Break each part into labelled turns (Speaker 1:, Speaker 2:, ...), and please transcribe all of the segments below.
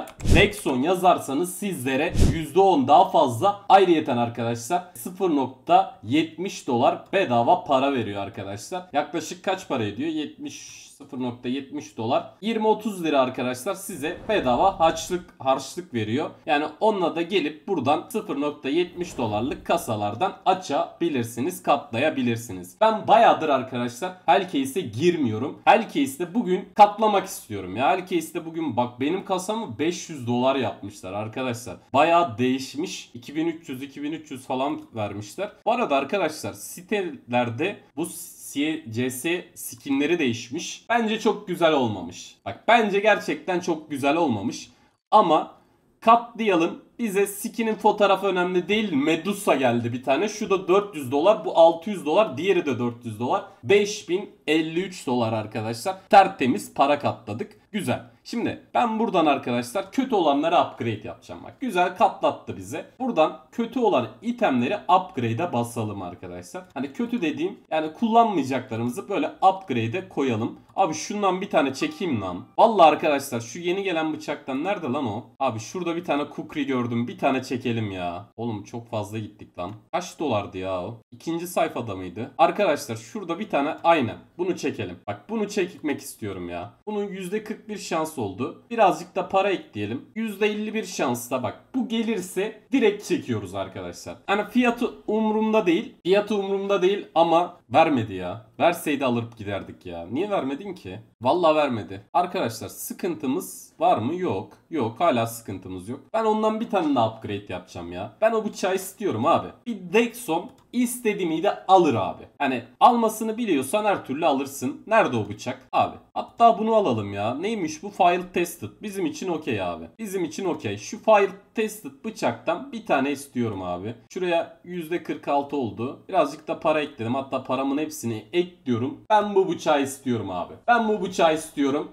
Speaker 1: buraya Rexon yazarsanız sizlere %10 daha fazla ayrıyeten arkadaşlar 0.70 dolar bedava para veriyor arkadaşlar. Yaklaşık kaç para ediyor? 70 0.70 dolar 20-30 lira arkadaşlar size bedava harçlık harçlık veriyor. Yani onunla da gelip buradan 0.70 dolarlık kasalardan açabilirsiniz, katlayabilirsiniz. Ben bayağıdır arkadaşlar Hellcase'e girmiyorum. Hellcase'de bugün katlamak istiyorum. Ya Hellcase'de bugün bak benim kasamı 500 dolar yapmışlar arkadaşlar. Bayağı değişmiş. 2300 2300 falan vermişler. Bu arada arkadaşlar sitelerde bu CS skinleri değişmiş. Bence çok güzel olmamış. Bak bence gerçekten çok güzel olmamış. Ama katlayalım bize skin'in fotoğrafı önemli değil. Medusa geldi bir tane. Şu da 400 dolar. Bu 600 dolar. Diğeri de 400 dolar. 5053 dolar arkadaşlar. Tertemiz para katladık. Güzel. Şimdi ben buradan arkadaşlar kötü olanları upgrade yapacağım. Bak güzel katlattı bize. Buradan kötü olan itemleri upgrade'e basalım arkadaşlar. Hani kötü dediğim yani kullanmayacaklarımızı böyle upgrade'e koyalım. Abi şundan bir tane çekeyim lan. Valla arkadaşlar şu yeni gelen bıçaktan nerede lan o? Abi şurada bir tane kukri gördüm gördüm. Bir tane çekelim ya. Oğlum çok fazla gittik lan. Kaç dolardı ya o? İkinci sayfada mıydı? Arkadaşlar şurada bir tane aynı, Bunu çekelim. Bak bunu çekmek istiyorum ya. Bunun %41 şans oldu. Birazcık da para ekleyelim. %51 şansla bak. Bu gelirse direkt çekiyoruz arkadaşlar. Yani fiyatı umurumda değil. Fiyatı umurumda değil ama vermedi ya. Verseydi alıp giderdik ya. Niye vermedin ki? Vallahi vermedi. Arkadaşlar sıkıntımız var mı? Yok. Yok hala sıkıntımız yok. Ben ondan bir tane daha upgrade yapacağım ya. Ben o bıçağı istiyorum abi. Bir Dexom istediğimi de alır abi. Hani almasını biliyorsan her türlü alırsın. Nerede o bıçak? Abi. Hatta bunu alalım ya. Neymiş bu file tested. Bizim için okey abi. Bizim için okey. Şu file tested bıçaktan bir tane istiyorum abi. Şuraya %46 oldu. Birazcık da para ekledim. Hatta paramın hepsini ek git diyorum. Ben bu bıçağı istiyorum abi. Ben bu bıçağı istiyorum.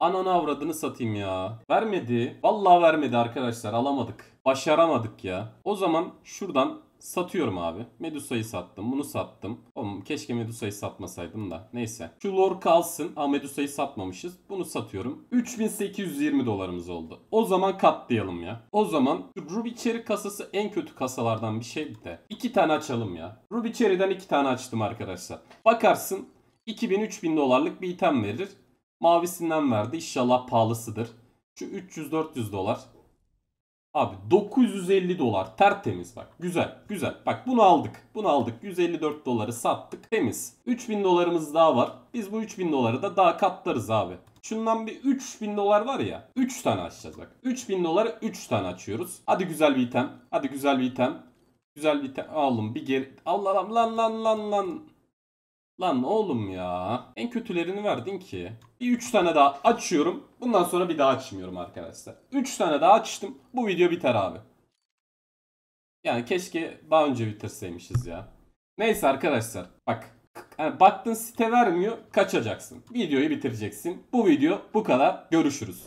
Speaker 1: Ananı avradını satayım ya. Vermedi. Vallahi vermedi arkadaşlar alamadık. Başaramadık ya. O zaman şuradan Satıyorum abi. Medusa'yı sattım. Bunu sattım. Oğlum keşke Medusa'yı satmasaydım da. Neyse. Şu lore kalsın. ama Medusa'yı satmamışız. Bunu satıyorum. 3820 dolarımız oldu. O zaman katlayalım ya. O zaman Ruby Cherry kasası en kötü kasalardan bir şey de. iki tane açalım ya. Ruby Cherry'den iki tane açtım arkadaşlar. Bakarsın 2000-3000 dolarlık bir item verir. Mavisinden verdi. İnşallah pahalısıdır. Şu 300-400 dolar. Abi 950 dolar tertemiz bak güzel güzel bak bunu aldık bunu aldık 154 doları sattık temiz 3000 dolarımız daha var biz bu 3000 doları da daha katlarız abi Şundan bir 3000 dolar var ya 3 tane açacağız bak 3000 doları 3 tane açıyoruz hadi güzel bir item hadi güzel bir item Güzel bir item aldım bir geri Allah lan lan lan lan lan Lan oğlum ya. En kötülerini verdin ki. Bir 3 tane daha açıyorum. Bundan sonra bir daha açmıyorum arkadaşlar. 3 tane daha açtım. Bu video biter abi. Yani keşke daha önce bitirseymişiz ya. Neyse arkadaşlar. Bak. Yani baktın site vermiyor. Kaçacaksın. Videoyu bitireceksin. Bu video bu kadar. Görüşürüz.